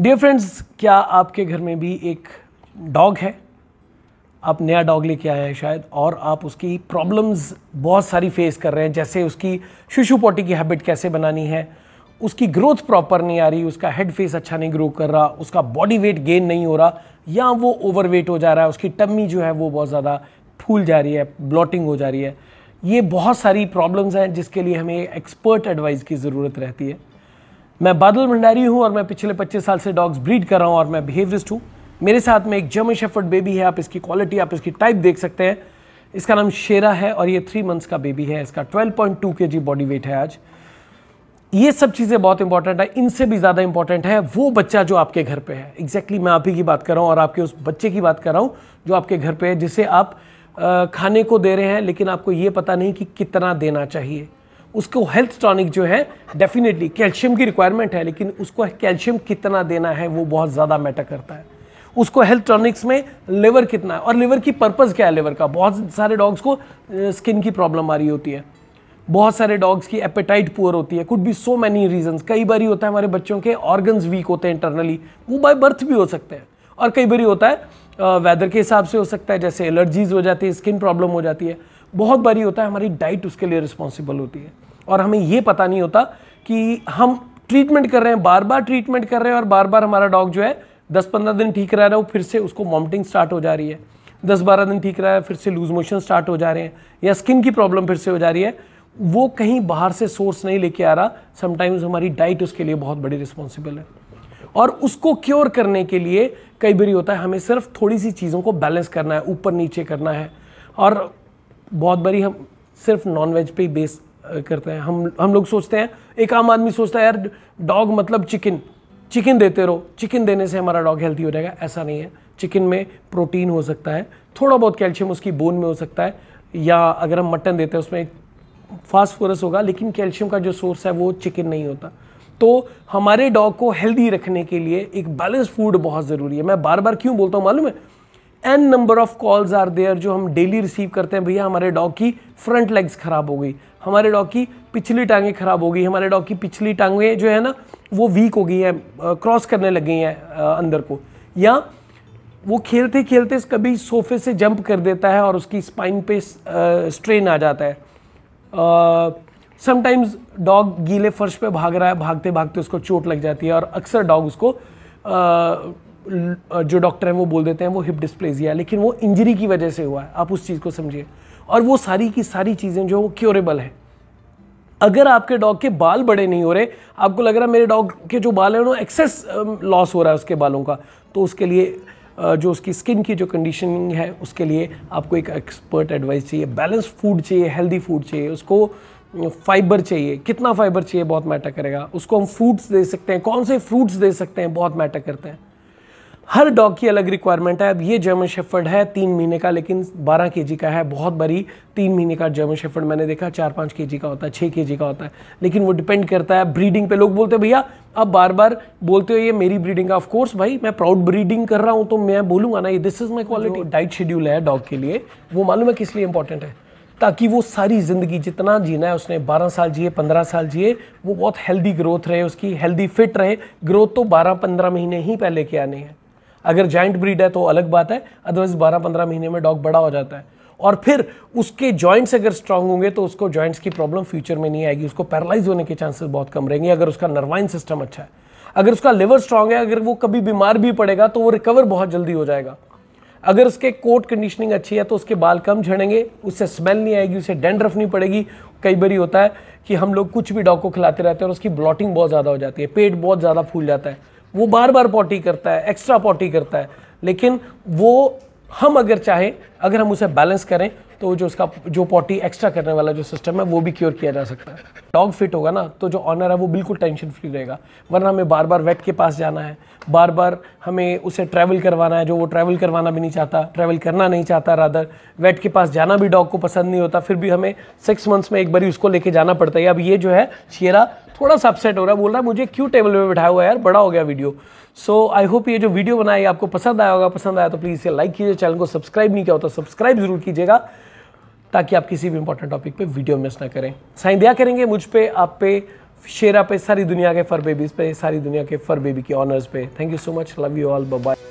dear friends क्या आपके घर में भी एक डॉग है आप नया डॉग लेके आए हैं शायद और आप उसकी प्रॉब्लम्स बहुत सारी फेस कर रहे हैं जैसे उसकी शिशु पोटी की हैबिट कैसे बनानी है उसकी ग्रोथ प्रॉपर नहीं आ रही उसका हेड फेस अच्छा नहीं ग्रो कर रहा उसका बॉडी वेट गेन नहीं हो रहा या वो ओवर वेट हो जा रहा है उसकी टम्मी जो है वो बहुत ज़्यादा फूल जा रही है ब्लॉटिंग हो जा रही है ये बहुत सारी प्रॉब्लम्स हैं जिसके लिए हमें एक्सपर्ट एडवाइस की ज़रूरत रहती है मैं बादल भंडारी हूँ और मैं पिछले 25 साल से डॉग्स ब्रीड कर रहा हूँ और मैं बिहेवियरिस्ट हूँ मेरे साथ में एक जर्मन शेफर्ड बेबी है आप इसकी क्वालिटी आप इसकी टाइप देख सकते हैं इसका नाम शेरा है और ये थ्री मंथ्स का बेबी है इसका 12.2 पॉइंट जी बॉडी वेट है आज ये सब चीज़ें बहुत इंपॉर्टेंट है इनसे भी ज़्यादा इंपॉर्टेंट है वो बच्चा जो आपके घर पे है एग्जैक्टली exactly मैं आप ही की बात कर रहा हूँ और आपके उस बच्चे की बात कर रहा हूँ जो आपके घर पे है जिसे आप खाने को दे रहे हैं लेकिन आपको ये पता नहीं कि कितना देना चाहिए उसको हेल्थ टॉनिक जो है डेफिनेटली कैल्शियम की रिक्वायरमेंट है लेकिन उसको कैल्शियम कितना देना है वो बहुत ज़्यादा मैटर करता है उसको हेल्थ टॉनिक्स में लेवर कितना है और लेवर की पर्पज़ क्या है लेवर का बहुत सारे डॉग्स को स्किन की प्रॉब्लम आ रही होती है बहुत सारे डॉग्स की एपेटाइट पुअर होती है कुड भी सो मैनी रीजन कई बार होता है हमारे बच्चों के ऑर्गन्स वीक होते हैं इंटरनली वो बाय बर्थ भी हो सकते हैं और कई बार होता है वेदर के हिसाब से हो सकता है जैसे एलर्जीज हो जाती है स्किन प्रॉब्लम हो जाती है बहुत बारी होता है हमारी डाइट उसके लिए रिस्पॉन्सिबल होती है और हमें ये पता नहीं होता कि हम ट्रीटमेंट कर रहे हैं बार बार ट्रीटमेंट कर रहे हैं और बार बार हमारा डॉग जो है दस पंद्रह दिन ठीक रह रहा है वो फिर से उसको वॉमिटिंग स्टार्ट हो जा रही है दस बारह दिन ठीक रहा है फिर से लूज मोशन स्टार्ट हो जा रहे हैं या स्किन की प्रॉब्लम फिर से हो जा रही है वो कहीं बाहर से सोर्स नहीं लेके आ रहा समटाइम्स हमारी डाइट उसके लिए बहुत बड़ी रिस्पॉन्सिबल है और उसको क्योर करने के लिए कई बार होता है हमें सिर्फ थोड़ी सी चीज़ों को बैलेंस करना है ऊपर नीचे करना है और बहुत बारी हम सिर्फ नॉन वेज पर ही बेस करते हैं हम हम लोग सोचते हैं एक आम आदमी सोचता है यार डॉग मतलब चिकन चिकन देते रहो चिकन देने से हमारा डॉग हेल्थी हो जाएगा ऐसा नहीं है चिकन में प्रोटीन हो सकता है थोड़ा बहुत कैल्शियम उसकी बोन में हो सकता है या अगर हम मटन देते हैं उसमें फास्फोरस होगा लेकिन कैल्शियम का जो सोर्स है वो चिकन नहीं होता तो हमारे डॉग को हेल्दी रखने के लिए एक बैलेंस फूड बहुत ज़रूरी है मैं बार बार क्यों बोलता हूँ मालूम है an number of calls are there जो हम डेली रिसीव करते हैं भैया हमारे डॉग की फ्रंट लेग्स ख़राब हो गई हमारे डॉग की पिछली टांगें ख़राब हो गई हमारे डॉग की पिछली टांगें जो है ना वो वीक हो गई हैं क्रॉस करने लग गई हैं अंदर को या वो खेलते खेलते कभी सोफे से जंप कर देता है और उसकी स्पाइन पे स्ट्रेन आ जाता है समटाइम्स डॉग गीले फर्श पे भाग रहा है भागते भागते उसको चोट लग जाती है और अक्सर डॉग उसको जो डॉक्टर हैं वो बोल देते हैं वो हिप डिस्प्लेजिया है लेकिन वो इंजरी की वजह से हुआ है आप उस चीज़ को समझिए और वो सारी की सारी चीज़ें जो वो क्योरेबल हैं अगर आपके डॉग के बाल बड़े नहीं हो रहे आपको लग रहा है मेरे डॉग के जो बाल हैं वो एक्सेस लॉस हो रहा है उसके बालों का तो उसके लिए जो उसकी स्किन की जो कंडीशनिंग है उसके लिए आपको एक एक्सपर्ट एडवाइस चाहिए बैलेंस फूड चाहिए हेल्दी फूड चाहिए उसको फाइबर चाहिए कितना फाइबर चाहिए बहुत मैटर करेगा उसको हम फ्रूट्स दे सकते हैं कौन से फ्रूट्स दे सकते हैं बहुत मैटर करते हैं हर डॉग की अलग रिक्वायरमेंट है अब ये जर्मन शेफर्ड है तीन महीने का लेकिन बारह के का है बहुत बड़ी तीन महीने का जर्मन शेफर्ड मैंने देखा चार पाँच के का होता है छः के का होता है लेकिन वो डिपेंड करता है ब्रीडिंग पे लोग बोलते हैं भैया अब बार बार बोलते हो ये मेरी ब्रीडिंग का ऑफकोर्स भाई मैं प्राउड ब्रीडिंग कर रहा हूँ तो मैं बोलूँगा ना ये this is my quality diet schedule है डॉग के लिए वो मालूम है किस लिए इंपॉर्टेंट है ताकि वो सारी ज़िंदगी जितना जीना है उसने 12 साल जिए 15 साल जिए वो बहुत हेल्दी ग्रोथ रहे उसकी हेल्दी फिट रहे ग्रोथ तो 12-15 महीने ही पहले के आने हैं अगर जॉइंट ब्रीड है तो अलग बात है अदरवाइज बारह पंद्रह महीने में डॉग बड़ा हो जाता है और फिर उसके जॉइंट्स अगर स्ट्रांग होंगे तो उसको जॉइंट्स की प्रॉब्लम फ्यूचर में नहीं आएगी उसको पैरालाइज होने के चांसेस बहुत कम रहेंगे अगर उसका नर्वाइन सिस्टम अच्छा है अगर उसका लिवर स्ट्रांग है अगर वो कभी बीमार भी पड़ेगा तो वो रिकवर बहुत जल्दी हो जाएगा अगर उसके कोट कंडीशनिंग अच्छी है तो उसके बाल कम झड़ेंगे उससे स्मेल नहीं आएगी उसे डेंड्रफ नहीं पड़ेगी कई बार होता है कि हम लोग कुछ भी डॉग को खिलाते रहते हैं और उसकी ब्लॉटिंग बहुत ज़्यादा हो जाती है पेट बहुत ज़्यादा फूल जाता है वो बार बार पॉटी करता है एक्स्ट्रा पॉटी करता है लेकिन वो हम अगर चाहें अगर हम उसे बैलेंस करें तो जो उसका जो पॉटी एक्स्ट्रा करने वाला जो सिस्टम है वो भी क्योर किया जा सकता है डॉग फिट होगा ना तो जो ऑनर है वो बिल्कुल टेंशन फ्री रहेगा वरना हमें बार बार वेट के पास जाना है बार बार हमें उसे ट्रैवल करवाना है जो वो ट्रैवल करवाना भी नहीं चाहता ट्रैवल करना नहीं चाहता रादर वेट के पास जाना भी डॉग को पसंद नहीं होता फिर भी हमें सिक्स मंथ्स में एक बार उसको लेके जाना पड़ता है अब ये जो है शेरा थोड़ा सा अपसेट हो रहा है बोल रहा है मुझे क्यों टेबल पर बैठाया हुआ है यार बड़ा हो गया वीडियो सो आई होप ये जो वीडियो बनाया आपको पसंद आया होगा पसंद आया तो प्लीज़ इसे लाइक कीजिए चैनल को सब्सक्राइब नहीं किया होता तो सब्सक्राइब जरूर कीजिएगा ताकि आप किसी भी इंपॉर्टेंट टॉपिक पे वीडियो मिस ना करें साइन दिया करेंगे मुझ पे आप पे शेरा पे सारी दुनिया के फर बेबीज़ पे सारी दुनिया के फर बेबी के ऑनर्स पे thank you so much love you all bye